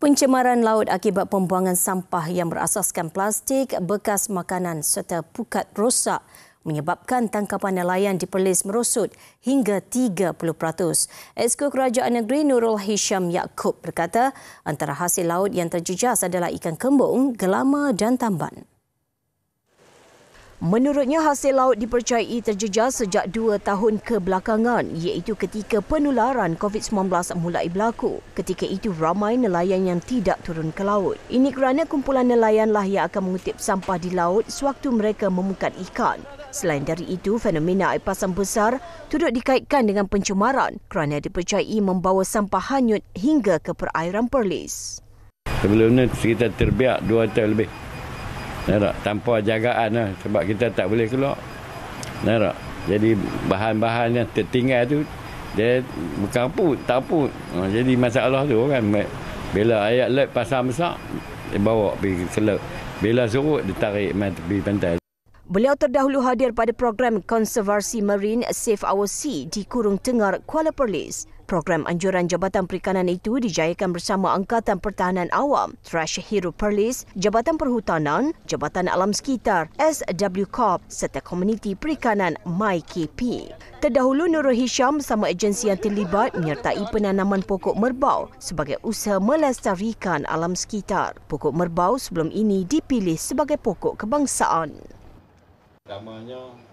Pencemaran laut akibat pembuangan sampah yang berasaskan plastik, bekas makanan serta pukat rosak menyebabkan tangkapan nelayan di Perlis merosot hingga 30%. Esko Kerajaan Negeri Nurul Hisham Yaakob berkata, antara hasil laut yang terjejas adalah ikan kembung, gelama dan tamban. Menurutnya hasil laut dipercayai terjejas sejak dua tahun kebelakangan iaitu ketika penularan COVID-19 mulai berlaku. Ketika itu ramai nelayan yang tidak turun ke laut. Ini kerana kumpulan nelayanlah yang akan mengutip sampah di laut sewaktu mereka memukat ikan. Selain dari itu, fenomena air pasang besar turut dikaitkan dengan pencemaran kerana dipercayai membawa sampah hanyut hingga ke perairan Perlis. Sebelum ini kita terbiak dua tahun lebih. Nampak? Tanpa jagaan lah. Sebab kita tak boleh keluar. Nampak? Jadi bahan-bahan yang tertinggal tu dia bukan put, tak put. Ha, jadi masalah tu kan. Bila ayat lep pasang besar, dia bawa pergi selap. Bila surut, dia tarik main tepi pantai. Beliau terdahulu hadir pada program konservasi marine Save Our Sea di Kurung Tengar, Kuala Perlis. Program anjuran Jabatan Perikanan itu dijayakan bersama Angkatan Pertahanan Awam, Trash Hero Perlis, Jabatan Perhutanan, Jabatan Alam Sekitar, SW Corp serta Komuniti Perikanan MyKP. Terdahulu Nurul Hisham bersama agensi yang terlibat menyertai penanaman pokok merbau sebagai usaha melestarikan alam sekitar. Pokok merbau sebelum ini dipilih sebagai pokok kebangsaan. Namanya...